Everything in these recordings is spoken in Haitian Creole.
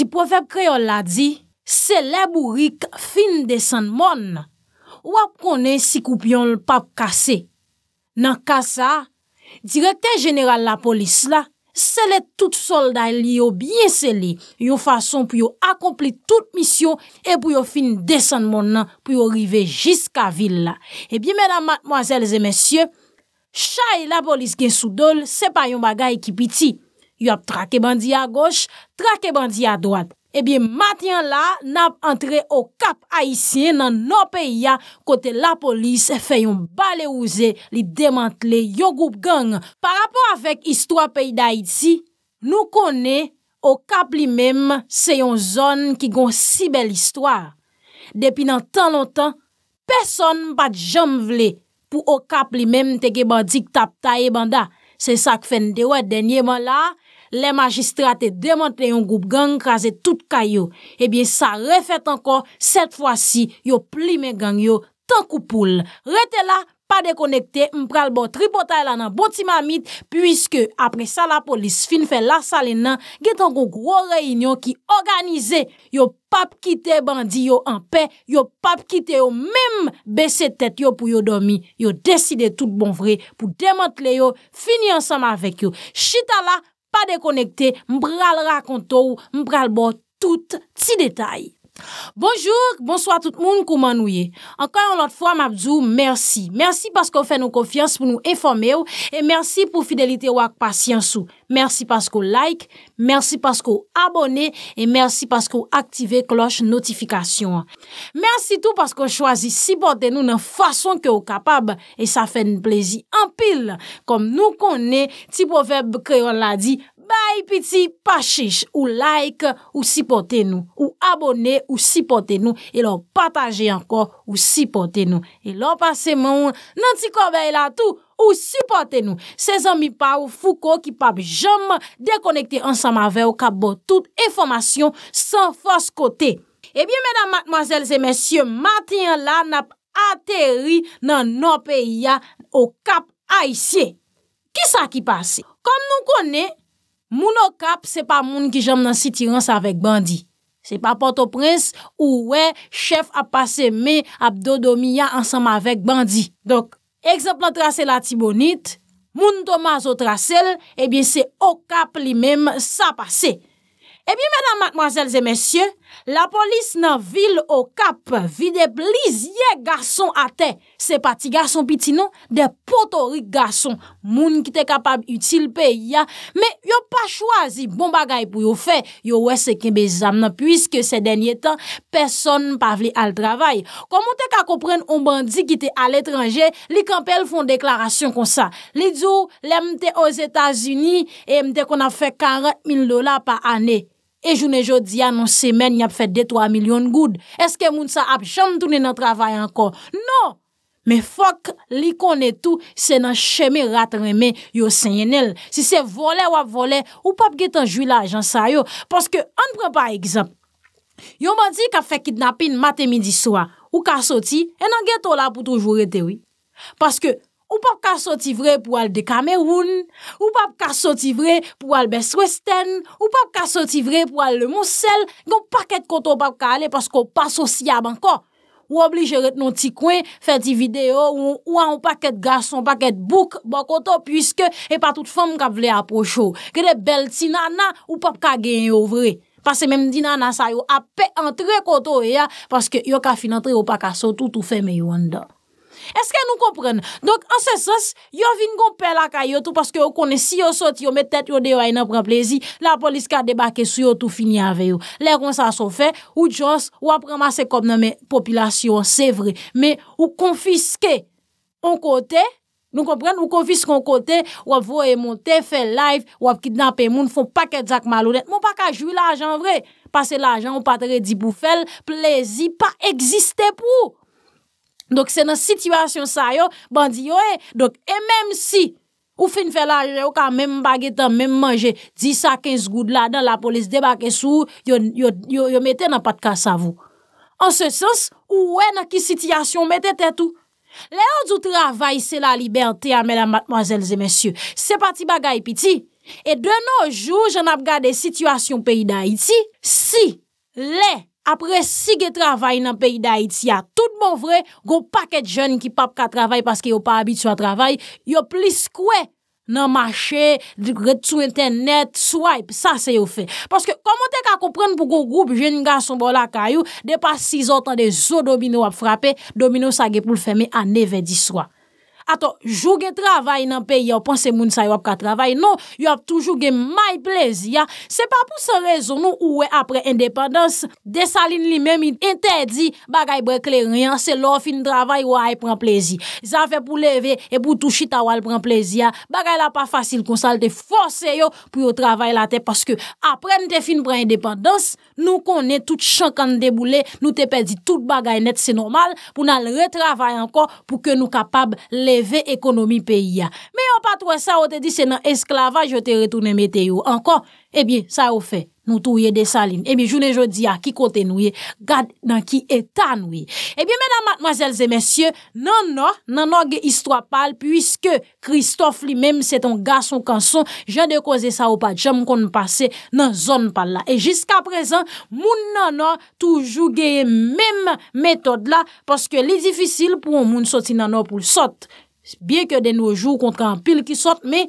Ti profep kreol la di, selèb ou rik fin desan moun, wap konen si koupyon lpap kase. Nan kasa, direte jeneral la polis la, selè tout solday li yo bie selè, yo fason pou yo akompli tout misyon e pou yo fin desan moun nan pou yo rive jiska vil la. E bi menan matmoazèl zè mensyè, chay la polis gen soudol, se pa yon bagay ki piti. Eh yo ap trake bandi a goch, trake bandi a doat. E biye matyan la, nap entre o kap ayisyen nan nou peyi ya kote la polis e fè yon bale ouze li demantle yo goup gang. Par rapon afek istwa peyi da iti, nou kone o kap li mem se yon zon ki gon si bel istwa. Depi nan tan lontan, peson bat jom vle pou o kap li mem te ge bandi ki tap ta e banda. Se sak fè n de wè denye man la... Le magistrate demote yon goup gang kaze tout kay eh yo. Ebyen sa refet ankon, set fwa si, yo plime gang yo, tankou poule. Rete bon bon la, pa dekonekte, mpral bo tripotay la nan boti ma mit, pwiske apre sa la polis finfe la salen nan, get ankon gro reynyon ki organize yo pap kite bandi yo anpe, yo pap kite yo mem beset tete yo pou yo domi, yo deside tout bon vre, pou demote le yo, fini ansam avek yo. Chita la, pa dekonekte mbral rakonto ou mbral bo tout ti detay. Bonjour, bonsoir tout moun kouman nouye. Ankayon lot fwa mabzou, mersi. Mersi paskou fè nou konfians pou nou informè ou, e mersi pou fidelite wak pasyansou. Mersi paskou like, mersi paskou abone, e mersi paskou aktive kloche notifikasyon. Mersi tou paskou chwazi sipote nou nan fason ke ou kapab, e sa fè nou plezi ampil, kom nou konè ti poveb kre yon la di, Bayi piti pachish ou like ou sipote nou. Ou abone ou sipote nou. E lor pataje anko ou sipote nou. E lor pase moun nan ti kovey la tou ou sipote nou. Se zan mi pa ou fuko ki pap jom dekonekte ansan ma vey ou kap bo tout e formasyon san fos kote. Ebyen mèdam mwazel se mèsyon, matyen la nap ateri nan nou peyi ya ou kap a isye. Ki sa ki pase? Kom nou koney, Moun Okap se pa moun ki jam nan sitirans avèk bandi. Se pa Port-au-Prince ou wè chef apase me Abdo Domiya ansam avèk bandi. Dok, eksemplon trase la tibonit, moun Tomaso trase, ebyen se Okap li mèm sa apase. E eh bi menan matmwazelze mensyen, la polis nan vil o kap vide blizye garson ate. Se pati garson piti nou, de potori garson. Moun ki te kapab util pe ya, me yo pa chwazi bon bagay pou yo fe. Yo wese ke bezam nan, pwiske se denye tan, person pa vli al travay. Komon te ka kompren o bandi ki te al etranje, li kampel fon deklarasyon kon sa. Li djou, oh, le mte o Zetasuni, e mte kon a fe 40 mil dola pa ane. E joun e joudi anon semen, nyap fet 2-3 milyon goud. Eske moun sa ap chanm toune nan travay ankon? Non! Me fok, likon etou, se nan cheme rat reme yo senyenel. Si se vole wap vole, ou pap get anjou la, jan sayo. Paske, an pre pa ekzamp. Yon man di ka fe kidnapin maten midi swa, ou ka soti, enan get o la pou toujou retewi. Paske, Ou pap ka soti vre pou al de Kameroun, ou pap ka soti vre pou al Beswesten, ou pap ka soti vre pou al Le Monselle, yon pa ket koto pap ka ale pasko pa sosiyab anko. Ou oblije ret nou ti kwen, fe di video, ou an ou pa ket gason, ou pa ket bouk, ba koto pwiske e pa tout fom kap vle aposho. Kede bel ti nanan, ou pap ka gen yo vre. Pase menm di nanan sa yo ap pe antre koto e ya, paske yo ka finantre ou pa ka soti tout ou fe me yon da. Eske nou kompren? Donk ansesos, yo vin gom pel akay yo tout paske yo konen si yo soti, yo met tet yo deyo ay nan pren plezi, la polis ka debake sou yo tout fini aveyo. Le ron sa son fe, oudjons, wap remase kop nan me popilasyon, se vre. Me, ou konfiske an kote, nou kompren? Ou konfiske an kote, wap vo e monte, fe live, wap kit nan pe moun, foun paket zak malounet. Moun pak a jwi la ajan vre. Pase la ajan, ou patre di bou fel, plezi pa egziste pou ou. Dok se nan sityasyon sa yo, bandi yo e. Eh. Dok e menm si, ou fin fe la, yo ka menm bagetan, menm manje, 10 a 15 goud la, dan la polis debake sou, yo mette nan pat kas avou. An se sens, ou we nan ki sityasyon mette tetou. Le anjou travay se la liberte amè la matmazèlze mensyou. Se pati bagay piti. E de nou jou, jan ap gade sityasyon peyi da iti, si le... apre si ge travay nan peyi da iti ya, tout bon vre, go paket jen ki pap ka travay paske yo pa abit sou a travay, yo plis kwe nan mache, retou internet, swipe, sa se yo fe. Paske komon te ka kompren pou go group jen nga son bol la kayou, de pa 6 otan de zo domino ap frape, domino sa ge pou l feme aneve di swa. Ato, jougen travay nan peyi yo, panse moun sa yo ap ka travay. Non, yo ap tou jougen may plezi ya. Se pa pou se rezon nou ou we apre independans, de sa lin li mem interdi bagay brekle riyan. Se lo fin travay, yo ay e pren plezi. Zan fe pou leve e pou tou chi tawal pren plezi ya. Bagay la pa fasil konsal te fose yo pou yo travay la te. Paske apren te fin pren independans, nou konen tout chan kan deboule, nou te pedi tout bagay net, se normal, pou nan retravay anko pou ke nou kapab le Ve ekonomi peyi ya Me yo patwa sa ou te di se nan esklava Je te retoune mete yo Enkon, ebi, sa ou fe, nou touye de sa lin Ebi, joun e jodi ya, ki kote nouye Gad nan ki etanouye Ebi, mena matmazelze, mensyen Nan nou, nan nou ge istwa pal Puiske Kristof li menm Se ton gason kanson Je de koze sa ou patjam kon pase Nan zon pal la E jiska prezen, moun nan nou Toujou geye menm metod la Paske li difisil pou moun soti nan nou Poul sot Biye ke den nou jou kontra an pil ki sot, me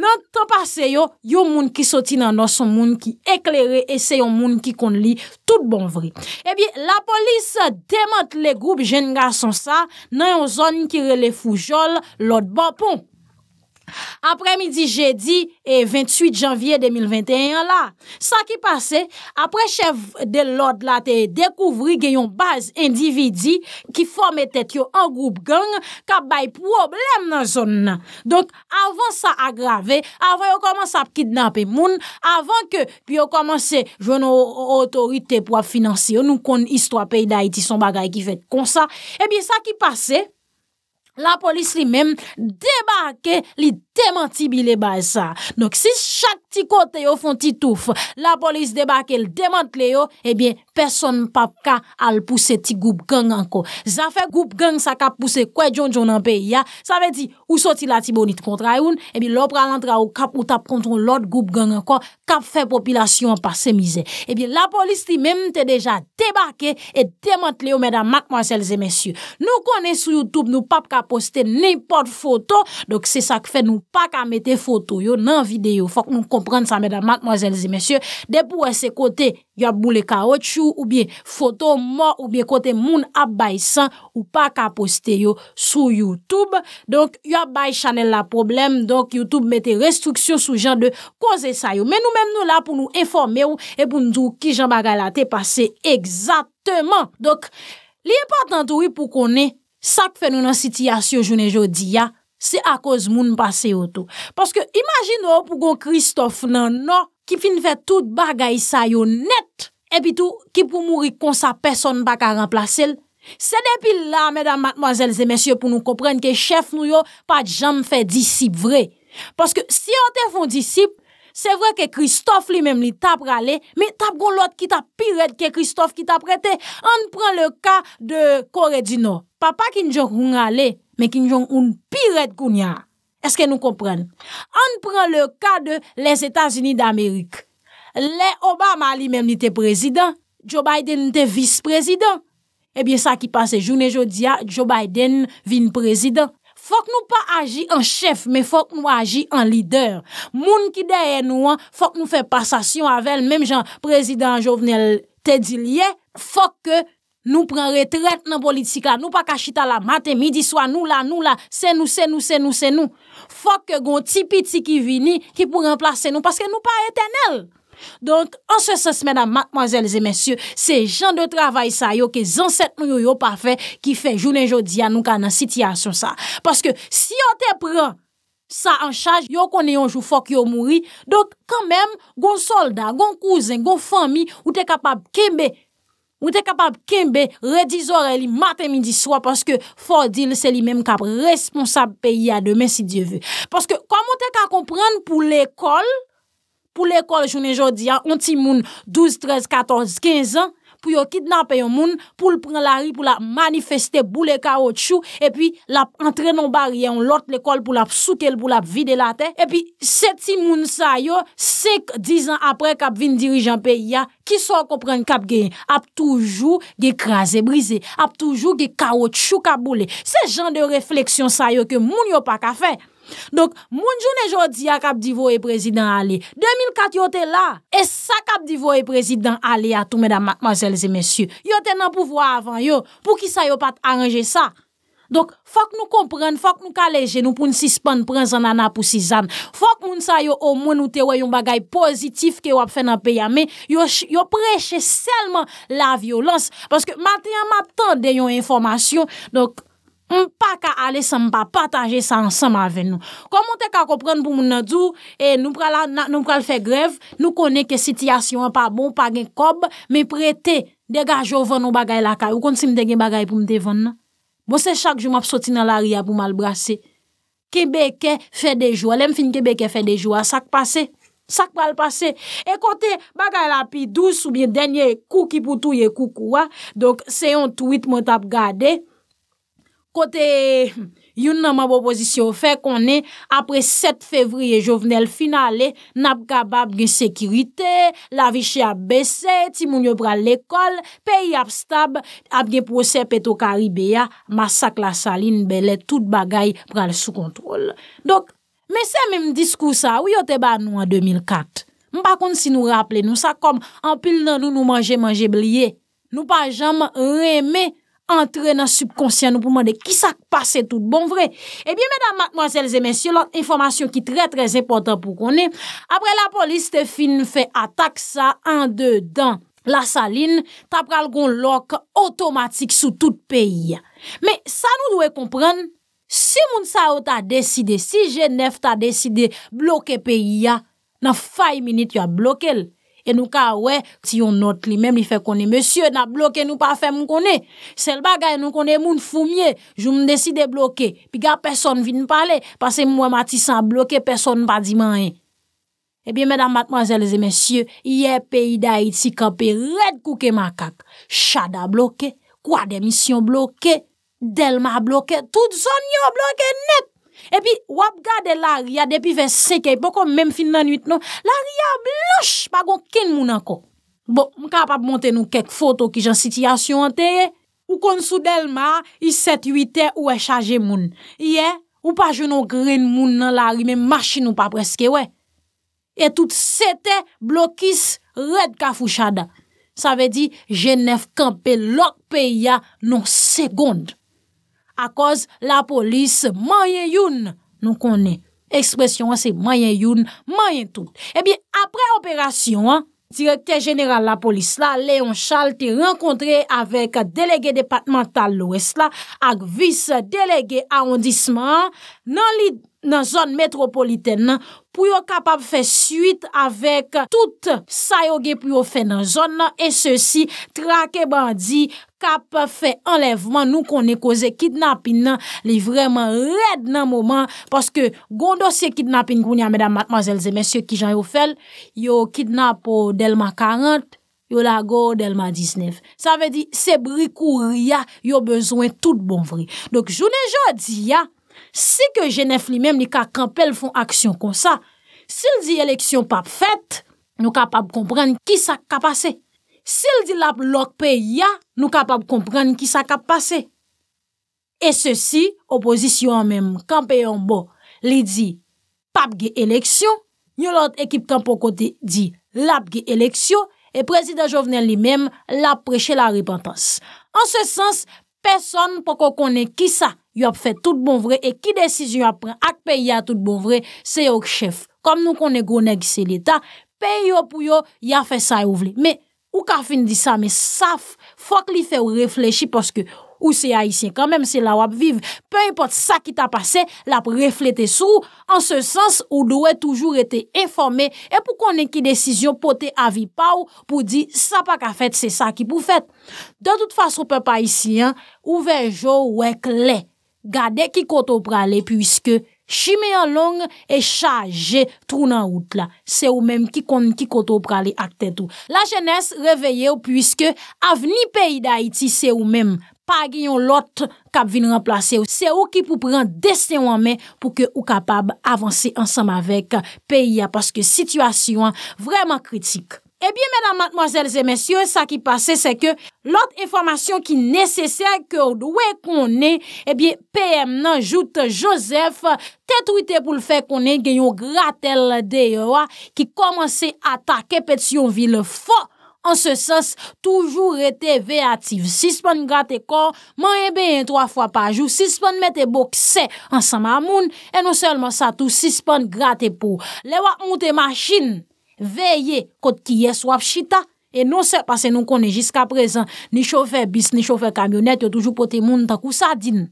nan tapase yo, yo moun ki soti nan doson moun ki eklere e se yon moun ki kon li tout bon vri. E eh biye la polis demote le goup jen nga son sa nan yon zon ki rele fujol lot bon poum. Apre midi je di, e 28 janvye 2021 la, sa ki pase, apre chev de lod la te dekouvri gen yon baz individi ki forme tet yo an groub gen, ka bay problem nan zon nan. Donk, avan sa agrave, avan yo koman sa pkidnape moun, avan ke pi yo komanse jouno otorite pou a finanse yo nou kon istwa pey da iti son bagay ki fet kon sa, e eh bi sa ki pase... la polis li mèm debake li demanti bi le bay sa. Nouk, si chak ti kote yo fon ti touf, la polis debake li demanti le yo, ebyen, person pap ka alpouse ti goup gang anko. Zafè goup gang sa kap pousse kwae jonjon anpe ya, sa ve di, ou soti la ti bonit kontra yon, ebyen, lop ralantra ou kap ou tap konton lot goup gang anko, kap fè popilasyon pa se mize. Ebyen, la polis li mèm te deja debake e demanti le yo, mèda, mak mansel ze mèsyou. Nou konen sou YouTube nou pap ka poste nipote foto, dok se sa ke fe nou pa ka mette foto yo nan video. Fak nou komprende sa medan, madmoazelze, mesye, depou wese kote, yo ap boule ka otchou, ou bie foto, mwa, ou bie kote moun ap bay san, ou pa ka poste yo sou YouTube. Dok, yo ap bay chanel la problem, dok YouTube mette restriksyon sou jan de kose sa yo. Men nou menm nou la pou nou informe ou, e pou nou zou ki jan baga la te pase, egzatman. Dok, li e patante ou pou konen, sak fè nou nan sityasyon jounen jodi ya, se a koz moun pase yo tou. Paske imajin nou pou kon Christophe nan nou, ki fin fè tout bagay sa yo net, epi tou ki pou mouri kon sa person baka remplase l. Se depi la, medan matmazèl zemesye, pou nou komprenn ke chef nou yo, pat jam fè disip vre. Paske si an te fon disip, Se vre ke Kristof li menm li tap rale, me tap goun lot ki ta piret ke Kristof ki ta prete. An pran le ka de Kore di nou. Pa pa kinjon koun rale, me kinjon un piret koun ya. Eske nou kompran? An pran le ka de les Etats-Unis d'Amerik. Le Obama li menm li te prezident. Joe Biden te vis prezident. Ebyen sa ki pase joun e jodia, Joe Biden vin prezident. Fok nou pa aji an chef, men fok nou aji an lider. Moun ki deye nou an, fok nou fe passasyon avèl, menm jan prezident Jovenel Tedilie, fok nou pren retret nan politik la. Nou pa kachita la mate, midi swa nou la, nou la, se nou, se nou, se nou, se nou. Fok goun tipi ti ki vini, ki pou remplase nou, paske nou pa etenel. Donk anse se semedan matmazelze mensyo Se jan de travay sa yo Ke zanset nou yo pa fe Ki fe jounen jodi anou ka nan sityasyon sa Paske si yo te pre Sa an chaj Yo konen jou fok yo mouri Donk kanmen gon solda, gon kouzen, gon fami Ou te kapab kembe Ou te kapab kembe Redizore li maten midi swa Paske fordil se li menm kap responsab Peyi a demen si diyo ve Paske komon te ka komprende pou l'ekol pou l'ekol jounen jodi an, onti moun 12, 13, 14, 15 an, pou yo kidnapen yon moun, pou l'pren la ri pou la manifeste boule kao tchou, e pi la entrenon bari, yon lot l'ekol pou la psoukel, pou la vide la te, e pi seti moun sa yo, sek 10 an apre kap vin dirijan pe ya, ki sor kompren kap gen, ap toujou ge kras e brise, ap toujou ge kao tchou ka boule, se jan de refleksyon sa yo, ke moun yo pa ka fe, Donk moun joun e jodi a kap divo e prezidant ale 2004 yo te la E sa kap divo e prezidant ale a toumeda makmazelze mesyu Yo te nan pouvo avan yo Pou ki sa yo pat aranje sa Donk fok nou kompren, fok nou kaleje Nou poun sispan, pren zanana pou sizan Fok moun sa yo o moun ou te woy yon bagay pozitif Ke wap fè nan peyame Yo preche selman la violans Paske maten yon maten de yon informasyon Donk Un pa ka ale san pa, pataje san san ma ven nou. Komon te ka kopren pou moun nan djou, nou pral fe grev, nou kone ke sityasyon pa bon, pa gen kob, me prete, dega jo ven nou bagay la ka, ou konti si mte gen bagay pou mte ven nan? Bo se chak jou map soti nan la ria pou mal brase. Kebeke fe dejou, alem fin kebeke fe dejou, sak pase, sak mal pase. E kote bagay la pi dou, soubyen denye kou ki pou touye kou kouwa, se yon tweet mwen tap gade, Kote yon nan ma bo pozisyon fe konen, apre 7 fevriye jovenel finalen, nan ap gaba ap gen sekirite, la vichye ap bese, ti moun yo pral l'ekol, peyi ap stab, ap gen posey peto Karibia, masak la salin, belet, tout bagay pral sou kontrol. Dok, me se menm diskousa, ou yo te ba nou an 2004? M pa kont si nou rapple nou sa kom, an pil nan nou nou manje manje blye, nou pa jam reme, antre nan subkonsyen nou pou mwande ki sa k pase tout bon vre. Ebyen, eh medan matmwazelze mensyon, lor informasyon ki tre tre zepotan pou konen, apre la polis te fin fè atak sa an de dan la salin, ta pral goun lok otomatik sou tout peyi. Men, sa nou dwe kompren, si moun sa ou ta deside, si jenef ta deside bloke peyi ya, nan fay minit yo a bloke lè. E nou ka, wè, ti yon not li mèm li fè konè. Mèsyè, nan bloke nou pa fè moun konè. Sel bagay, nou konè moun foumyè. Jou moun deside bloke. Pi ga, person vini pale. Pase mwen mati san bloke, person pa di eh man yè. E pi, mèdam batman zèl zè, mèsyè, yè peyi da iti kape red kouke makak. Chada bloke, kwa demisyon bloke, delman bloke, tout zon yon bloke net. Epi wap gade lari ya depi ve seke, pou kon menm fin nan nwit nou, lari ya blosh pa gon ken moun anko. Bon, m ka ap ap monte nou kek foto ki jan sitiyasyon ante ye, ou kon sou del ma, i 7-8e ou e chaje moun. Ye, ou pa jenon gren moun nan lari, menm machin nou pa preske we. E tout 7e blokis red ka fouchada. Sa ve di, jenef kanpe lok pe ya non segond. A koz la polis mayen youn nou konen. Ekspresyon an se mayen youn, mayen tout. Ebyen eh apre operasyon an, direkter jeneral la polis la, Leon Charles te renkontre avèk delege departemental l'Ouest la ak vis delege arrondissement nan zon metropoliten nan pou yo kapap fe suite avèk tout sa yo ge pou yo fe nan zon nan, e se si trake bandi kap fe enlèvman nou konen koze kidnapin nan, li vreman red nan mouman, paske gondosye kidnapin goun ya mèdam matmazelze, mèsyo ki jan yo fel, yo kidnap delman 40, yo la go delman 19. Sa ve di se bri kou ria, yo bezwen tout bon vri. Dok jounen jodi ya, Si ke jenèf li mèm li ka kampel fon aksyon kon sa, sil di eleksyon pap fèt, nou kapap kompren ki sa kap pase. Sil di lap lòk pe ya, nou kapap kompren ki sa kap pase. E se si, opozisyon mèm kampel yon bo li di pap ge eleksyon, nyon lòt ekip kampo kote di lap ge eleksyon, e prezident jovnen li mèm la preche la repotans. An se sens, peson poko kone ki sa. yo ap fè tout bon vre, e ki desisyon ap pren ak pey ya tout bon vre, se yo ke chef. Kom nou konen gro neg se l'Etat, pey yo pou yo, ya fè sa ou vle. Me, ou ka fin di sa, me saf, fòk li fè ou reflechi, poske ou se ya isye, kan menm se la wap vive, pey ipot sa ki ta pase, la pou reflete sou, an se sens, ou doè toujou rete informe, e pou konen ki desisyon pote avi pa ou, pou di sa pa ka fèt, se sa ki pou fèt. De tout fòs, ou pey pa isye, ou vej yo wek le, Gade ki koto prale pwiske chime yon long e chaje trounan wout la. Se ou menm ki koto prale ak tete ou. La jenese reveye ou pwiske avni peyi da Haiti se ou menm. Pag yon lot kap vin remplase ou. Se ou ki pou pran deste wame pou ke ou kapab avanse ansam avek peyi ya. Paske situasyon vreman kritik. Ebyen, mèdam, matmozèl, zèmèsyon, sa ki pase, se ke lòt informasyon ki nèsesèk kè ou dwe konè, ebyen, pèm nan joute josef, tèt wite pou l'fè konè gen yon gratel de yòwa ki komanse atake pet yon vil fò. An se sens, toujou rete ve atif. Sispon gratè kon, man ebe eh yon troa fwa pa jou, sispon mette bokse ansan mamoun, e nou selman sa tou sispon gratè pou. Le wak moutè machin. Veye kot ki yes wap chita E non se, pase nou konen jiska prezen Ni chofer bis, ni chofer kamyonet Yo toujou pote moun takou sa din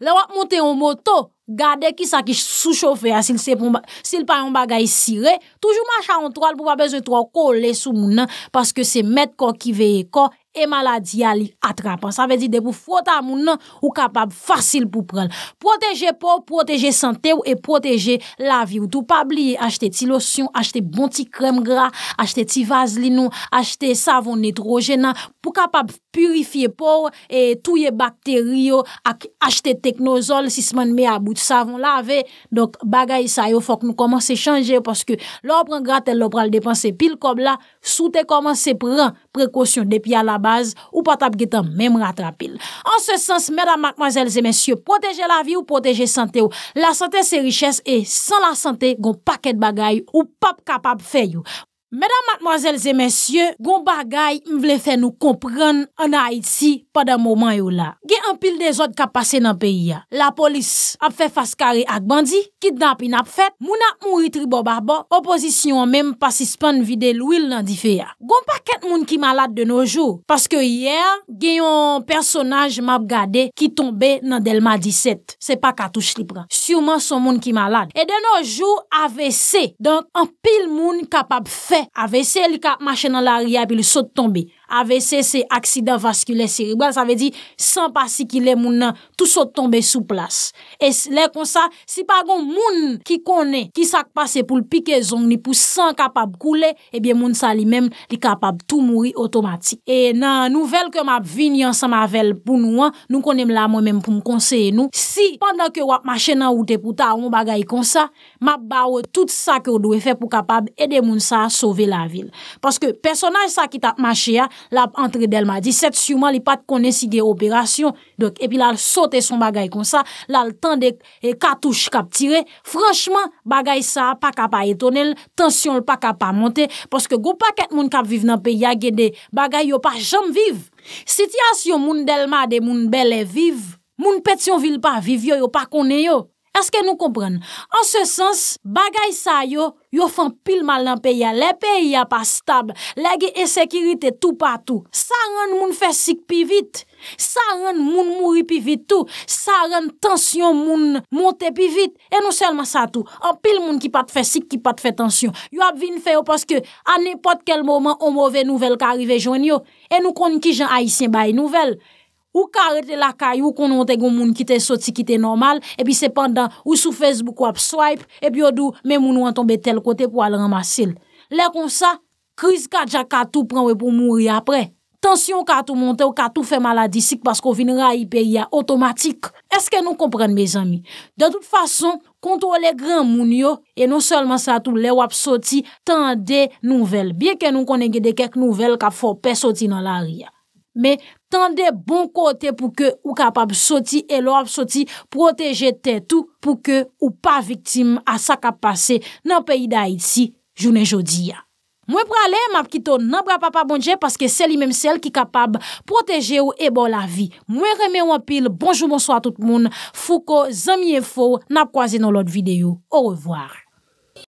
Le wap monte yon moto Gade ki sa ki sou chofer Sil se pou mba, sil pa yon bagay sire Toujou mwacha yon tral pou wap bez yon tral Kole sou moun nan Paske se met kon ki veye kon e maladya li atrapan. Sa ve di de pou fota moun nan ou kapab fasil pou prel. Proteje pou, proteje sante ou e proteje lavi ou tou pabli. Achete ti losyon, achete bon ti krem gra, achete ti vazlinou, achete savon netrojenan pou kapab purifi pou e tou ye bakteriyo ak achete teknozol si seman me a bout savon lave. Donk bagay sa yo fok nou komanse chanje parce ke lopran gra tel lopran le depanse pil kob la, sou te komanse pren prekosyon depi a la base ou patap git an mem ratrapil. An se sens, mèdam, makmazèl, zè mèsyo, proteje la vi ou proteje sante ou. La sante se richèse e san la sante gon pakèd bagay ou pap kapab fèy ou. Mèdam matmoazèl zè mèsyè, goun bagay m vle fè nou komprèn an a iti pa da mouman yo la. Ge an pil de zòd ka pase nan peyi ya. La polis ap fè faskari ak bandi, kit nan pin ap fèt, moun ap moun ritri bo barbo, opozisyon mèm pasispan vide l'ouil nan di fè ya. Goun pa ket moun ki malad de nou jò, paske iyer, gen yon personaj m ap gade ki tombe nan delma 17. Se pa katouch li pran. Siuman son moun ki malad. E de nou jò, avèsè, dan an pil moun kap ap fè avese li ka mache nan la riyabi li sot tombe. avese se aksida vaskule siribwa. Sa ve di, san pasi ki le moun nan tout sot tombe sou plas. E le kon sa, si pagon moun ki kone, ki sak pase pou lpike zong ni pou san kapab goule, ebyen eh moun sa li mem li kapab tou mouri otomatik. E nan nouvel ke map vinyan sa mavel pou nouan, nou konem la mwen men pou mkonseye nou. Si, pandan ke wap mache nan ou te pou ta, ou mou bagay kon sa, map bawe tout sa ke ou do e fe pou kapab ede moun sa a sove la vil. Paske, personaj sa ki tak mache ya, La entri delma 17, siouman li pat konen si ge operasyon. Epi la saute son bagay kon sa, la tan de eh, katouche kap tire. Franchman, bagay sa pa kap a etonel, tensyon li pa kap a monte. Poske go pa ket moun kap viv nan pe yage de, bagay yo pa jam viv. Sityas yo moun delma de moun bele viv, moun petyon vil pa viv yo yo pa konen yo. Eske nou kompren? An se sens, bagay sa yo, yo fan pil mal nan peya. Le peya pa stab, lege e sekirite tou patou. Sa ren moun fesik pi vit, sa ren moun mouri pi vit tou, sa ren tensyon moun monte pi vit. E nou selman sa tou, an pil moun ki pat fesik, ki pat fesik tensyon. Yo ap vin feyo paske an epot kel mouman o mouve nouvel ka arrive joun yo. E nou kon ki jan aisyen bay nouvel. Ou ka rete la kay ou konon te goun moun ki te soti ki te normal, epi sepandan ou sou Facebook wap swipe, epi odou men moun ou an tombe tel kote pou al ramasil. Le kon sa, kriz ka dja katou pranwe pou mouri apre. Tansyon katou monte ou katou fe maladisik basko vinera IPI ya otomatik. Eske nou komprenn me zami? De tout fason, kontou le gran moun yo, e nou solman sa tou le wap soti tan de nouvel. Biye ke nou konen gede kek nouvel ka fò pe soti nan la riyak. Bon men tan bon de bon kote pou ke ou kapab soti e lo ap soti proteje tetou pou ke ou pa viktim a sa kap pase nan peyi da iti jounen jodi ya. Mwen prale map kito nan bra pa pa bonje paske seli menm sel ki kapab proteje ou e bon la vi. Mwen reme wapil, bonjou monswa tout moun, fou ko zanmi enfou nan kwa zinon lot videyo. Ou revoar.